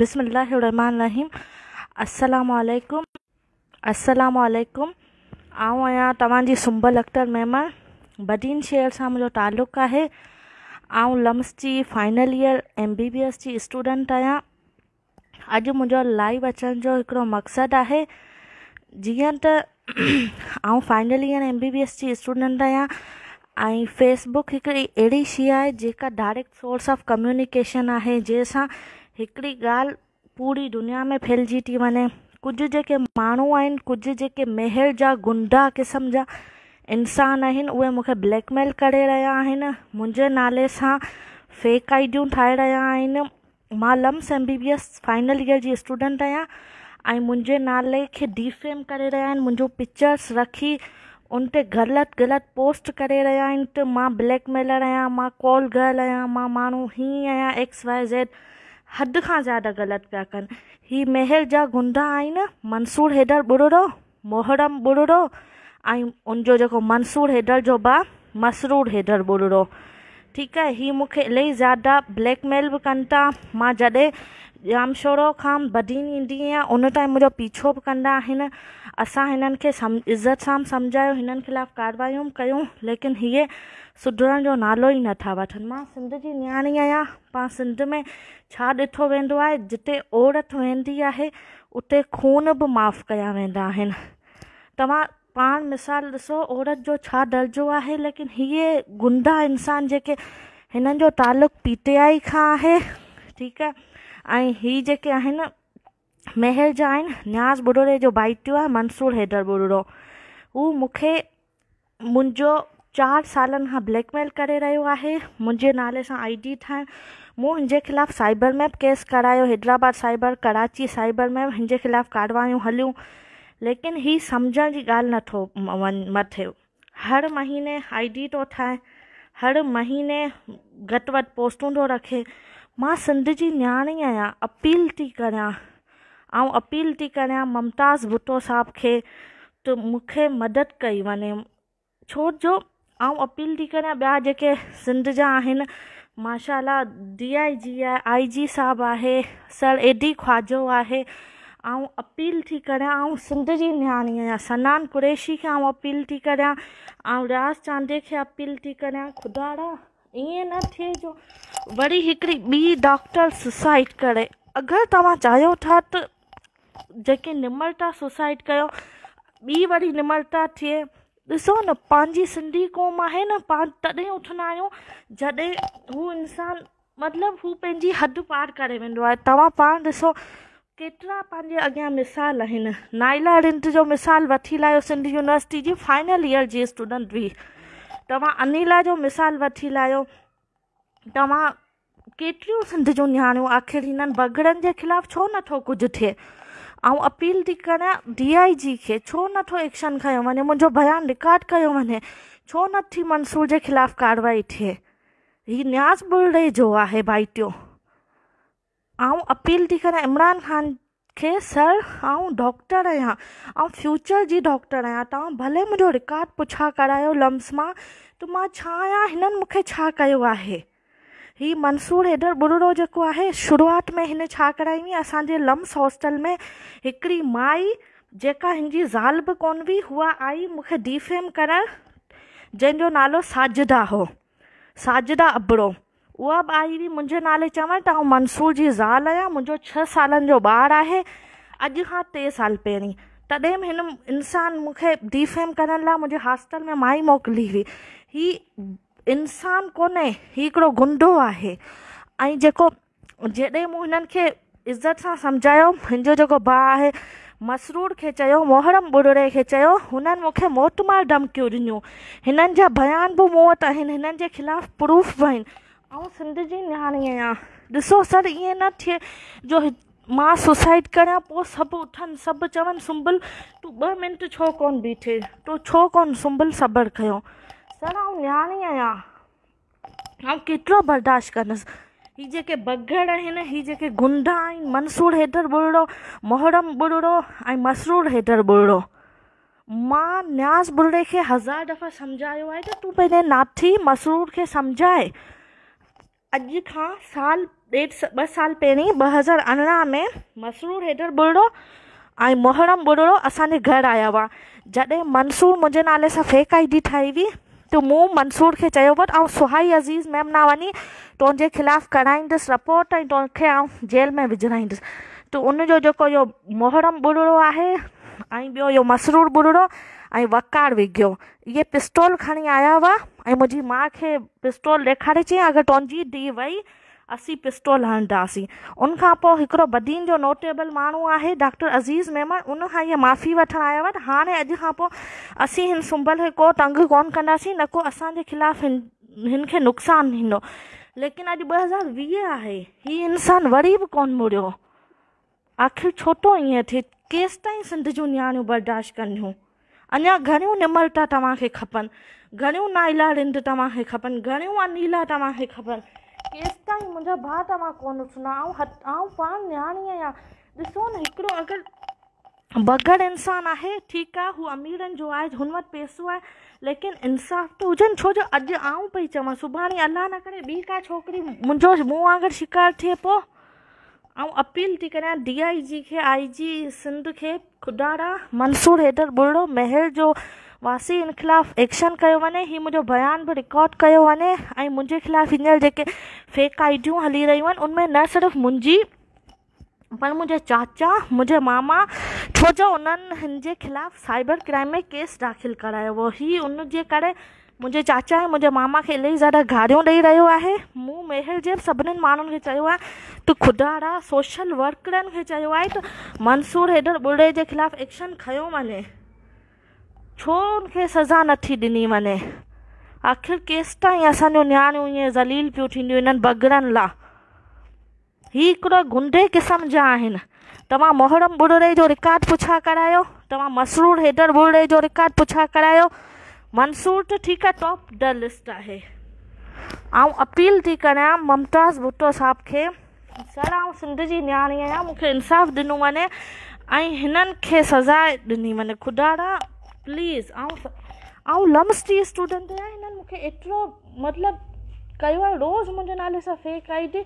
بسم اللہ الرحمن الرحیم السلام علیکم السلام علیکم آؤں تعاجی سمبر اختر ممر بدین شہر سے تعلق ہے آؤں لمس کی فائنل ایئر ایم بیس چی اسٹوڈنٹ آیا اج مجھے لائو اچن جو مقصد ہے جی ت فائنل ایئر ایم بیس چی اسٹوڈنٹ آیا فیس بوک ایک اڑی شیئر جا ڈریکٹ سورس آف کمیکیشن ہے جیسا ایکڑی گال پوری دنیا میں پھیلجی تھی وجے کچھ جے موبائل کچھ مہر جا گا قسم جا انسان وہ بلیک میل کرے رہا مجھے نالے سے فیک آئیڈ ٹھا رہے آیا لمس ایم بیس فائنل ایئر جی اسٹوڈینٹ آیا مجھے نالے کے ڈی فیم کر رہا ہے مجھے پکچرس رکھی ان غلط غلط پوسٹ کرے رہا ہے تو بلیک میلر کال گرل میں مو ہیم ایس وائی زیڈ حد کا زیادہ غلط پہ کردہ آیا منسور حیدر بڑو موحرم بڑو ان منصور ہیدر جو با مسروور ہیدر برڑو ٹھیک ہے ہاں میرے انہیں زیادہ بلیک میل بھی کن تھا جدہ جام شوران بدیے ان پیچھو کرسان کے سم عزت سے سمجھا ان کے خلاف کاروائیوں کروں لیکن یہ سدھر جو نالو ہی نہ ودھ کی نیا پا سکو و جتنے عورت وی ہے اتے خون باف کیا وا پان مثال دسو عورت جو درجہ ہے لیکن یہ انسان جو تعلق پیٹے آئی کا ہے ٹھیک ہے یہ آہل جا نیاز بڑے جو بائٹو آ منصور ہیڈر بڑو وہ مکھی مجھے چار سالن کا بلیک میل کرے رہیے مجھے نالے سے آئی ڈی ٹھائیں خلاف سائبر میپ کیس کرایا حیدرآباد سائبر کراچی سائبر میپ ان کے خلاف کاروائیوں ہلوں لیکن ہاں سمجھنے کی گال نتوں مت ہر مہینے آئی ڈی تو ٹھائے ہر مہینے گھٹ وسٹو تو رکھے میں سندھ کی نیا اپیل تی کر ممتاز بٹو صاحب کے تو مُخ مدد کئی ون چوج اور اپیل تھی کر سا ماشاء اللہ ڈی آئی جی آئی آئی جی ساحب ہے سر ایڈی خواجو ہے اور اپیل تھی کر سنتھ کی نیا سنان قریشی کے اپیل تھی کرس چاندی کے اپیل تھی کرا یہ نئے جو ویری بی ڈاکٹر سوسائٹ کرے اگر تعلق چاہو تھا تومرتا سوسائٹ کری ویمرتا تھے اسی سنڈی قوم ہے نا پان تھی اٹھنا جد انسان مطلب وہ پینی حد پار کرے وی تب پان ڈسو کیترا پانے اگیا مثال ہیں نائلا رینٹ جو مثال وی لا سی یونیورسٹی فائنل ایئر کی اسٹوڈنٹ ویک تب انا جو مثال وی لا تا کیوں سندھ جو نیا آخر ان بگڑن کے خلاف چھو نو کچھ تھے اپیل تھی کریں ڈی آئی جی کے چھو نشن کھانے وے مجھے بیان ریکارڈ کریں وے چھو نا منسور کے خلاف کاروائی تھے یہ نیاز برڑ جو ہے بھائی تو اپیل تھی کریں عمران خان کے سر آؤ ڈاکٹر آیا اور فیوچر جی ڈاکٹر آیا تم بھلے مجھے ریکارڈ پوچھا کرا لمس میں تو آیا ان ہاں منصور ایڈر بڑھڑو جو شروعات میں ان شا کرائیں اے لمس ہاسٹل میں ایکڑی مائی جا ذالب کو کون ہوئی اسی دی فے کرو نالو ساجدا ہو ساجدہ ابڑو وہ آئی ہوئی مجھے نالے چوڑ آؤں منصور کی ذال آیا مجھے چھ سال جو بار ہے اج کا ٹے سال پہ تم انسان مخ فے کرنے لا مجھے ہاسٹل میں مائی موکی ہوئی یہ انسان کون ہر گنڈو ہے انزت سے سمجھا ان کو بھا ہے مسرور کے چہرم بڑے ان موت مار ڈھمکی دنوں ان بیاان بھی موٹ ہیں ان کے خلاف پروف بھی آئین آؤں سندھ کی نیاانی سر یہ نئے جو سوسائڈ کریں سب اٹھن سب چون سنبل تو بنٹ چھو کون بیٹھے تو چھو کو سنبل صبر کھن سر آؤں نیاانی آیا کتروں برداشت کرس ہاں جی بگڑ ہیں یہ منسور حیدر بڑو محرم بڑو مسرو ہیدر بڑو میں نیاس بڑے ہزار دفعہ سمجھایا ہے کہ تین ناتھی مسرور کے سمجھائے اج کا سال ڈے سال پہ بزار ارہ میں مسرور ہیڈر بڑو محرم بڑو اے گھر آیا ہوا جدید منسور مجھے نالے سے فیکائدی ٹھائی ہوئی تو من منسور کے چھہائی عزیز میم نا ون تمے خلاف کرائیس رپورٹ تے جیل میں وجھائیس تو انجو موحرم بڑو ہے اور مسرور بڑو وقار ویگو یہ پسٹول کھڑی آیا ہوا مجھے ماں کے پستول دےکھارے چیا اگر تی جی دیکھ اصی پسٹول ہی ان بدین جو نوٹیبل مہوائے ڈاکٹر عزیز مہمان ان کا یہ معافی وٹن آیا تو ہاں اج اصی سببل کو کوئی تنگ کون کری نہ کو اے خلاف ان کے نقصان دوں لیکن اج بزار ویہ ہے یہ انسان وری بھی کون مڑو آخر چھوٹوں یہس تھی سندھ جو نیا برداشت کریں گڑی نمرتا کپن گڑیوں نائلا رند تم گڑیوں انیلا تاپ کیس تھی مجھے با تا کون رو آؤں پان نیا اگر بگڑ انسان ہے ٹھیک ہے وہ امیرن جو ہے ان پیسوں ہے لیکن انصاف تو ہوجن چو جو اج آؤں پہ چیزیں اللہ نہ کریں بی کا چوکری مجھے منہ واگر شکار تھے پو اپل تھی کریں ڈی آئی جی کے آئی جی سندھ کے خدارا منصور ہیڈر برڑو محل جو واس خلاف ایکشن کی وعے یہ مجھے بیاان بھی ریکارڈ کی وے مجھے خلاف ہندر جکے فیک آئیڈ ہلی ریئر ان میں نہ صرف مجی پر مجھے چاچا مجھے ماما چوجیا ان ںلاف سائبر کرائم میں کیس داخل کرا ہو یہ ہوں ان کے مجھے چاچا مجھے ماما کے الحیع گاروں دے رہی ہے منہ میر جن مان کے چائے تو خدا را سوشل ورکرن کے چی تو منصور ہیڈر بڑے خلاف ایکشن کیوں وے چھویں سزا نتی دینی وانے آخر کیس تھی اصانوں نیاڑیوں یہ زلیل پھینند ان بگڑن لا ہاں ایک گنڈے قسم جا تم محرر بوڑھے ریکارڈ پوچھا کرا تم مسروڑ ہیدر بڑے ریکارڈ پوچھا کرا منسور تو آؤ اپیل تھی کرا ممتاز بھٹو صاحب کے سر آؤ سندھ کی جی نیا انصاف ڈنو وے ان سزا دینی وانے خدا را پلیز آؤں لمس ٹی اسٹوڈنٹ ہے انترو مطلب کیا ہے روز مجھے نالے سے فیک آئی تھی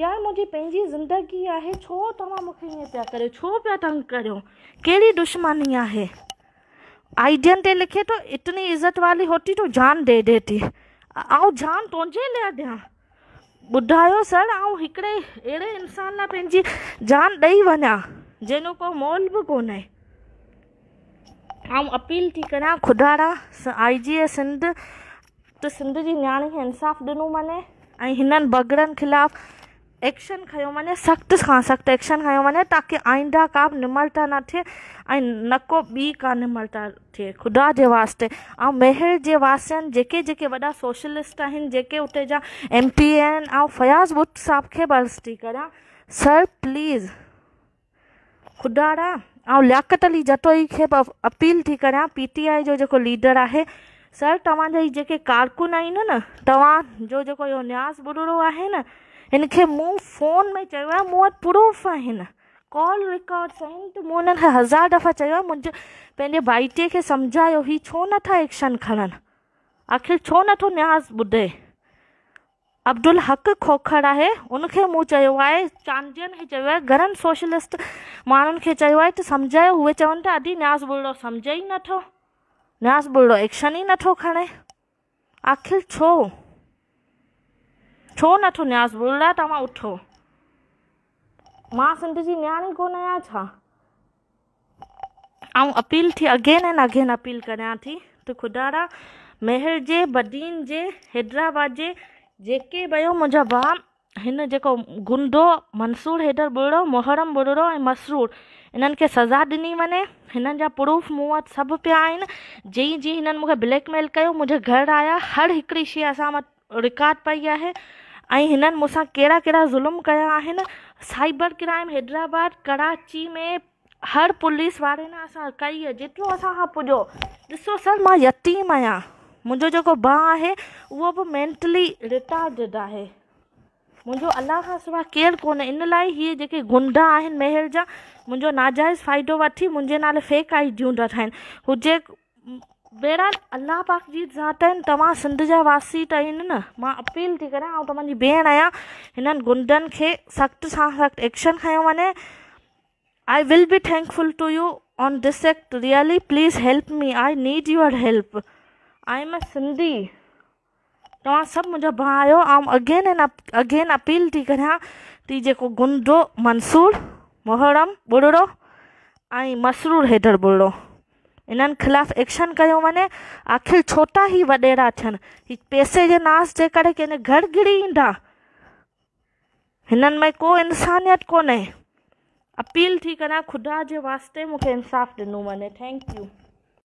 یار مجھے زندگی ہے چھو تم مجھے یہ پہ کر چھو پہ تنگ کری دشمنی ہے آئیڈین تکھے تو اتنی عزت والی ہوتی تان دے دے تھی آؤں جان تے لی دیا بدھا سر آؤڑے اڑے انسان لا جان دے وا جی کو مول بھی کون ہے آپیل تھی کرا آئی جی سنت سنتھ کی نیا انصاف دنوں منے ان بگڑن خلاف ایکشن کئی مانے سخت سے سخت ایکشن کئی منے تاکہ آئندہ کا نمرتا نہ تھے نہ کو بھی کامرتا خدا کے واسطے اور مہر کے واسطے وا سوشلسٹ ان کے اتم پی اور فیاض بٹ صاحب کے برض تھی کر سر پلیز خدا را آ لاکت علی جتوئی کے اپیل تھی کریٹی آئی جو لیڈر ہے سر تھی جے کارکن آین نا تا جو نیاز بڑھڑو ہے نا ان کے من فون میں چھوٹ پروف ہیں کال ریکارڈسین تو ان ہزار دفعہ مجھے بھائیٹے کے سمجھا ہی چھو نکشن کھڑن آخر چھو نو نیاس بدے ابد الحق کھوکھر ہے ان کے من ہے چاندیوں گھر سوشلسٹ مارے تو سمجھائے وہ چون پہ ادی نیاس بوڑھو سمجھ ہی نتھو نیاس بولڑو ایشن ہی نو کھڑے آخر چھو چھو نو نیاس بولڑا تا اٹھواں سندھ کی نیا کون آیا اپ اگین اینڈ اگین اپیل کرا تھی تو خدا را مہر کے بدین کے حیدرآباد کے جے بہ مجھے با ان گنڈ منصور حد بڑھو محرم بڑھڑو اور مسر ان کے سزا دن ون انا پروف مٹھا سب پیا جی جی ان بلیک مل کر مجھے گھر آیا ہر ایکڑی شی اٹ ریکارڈ پئی ہے مساں کہڑا کہا ظلم کرائبر کرائم حیدرآباد کراچی میں ہر پولیس والے نے کئی ہے اصا پوجو استیم آیا مجھے جو ہے وہ مینٹلی ریٹارجڈ ہے مجھے اللہ کا سوائے کی گنڈا محل جاؤ ناجائز فائدہ وی مجھے نالے فیک آئی جن رکھا ہے ہو جیڑا اللہ پاک جیت ذات تو سندھ جا وسی تو میں اپیل تھی کری بےن آیا انڈن کے سخت سے سخت ایکشن کھو وجے I will be thankful to you on this سیکٹ really please help me I need your help I am a سنگی تا سب مجھے با آؤ اگین اگین اپیل تی کرا تھی گنڈو منسور محرم بڑو مسرو ہیدر بڑو ان خلاف ایکشن کی ونے آخر چھوت ہی وڈیرا ٹھن پیسے ناس کے کن گھر گھری ان میں كوئی انسانت كو اپیل تی كیا خدا جو واسطے انصاف ٹھنو مانے تھینک یو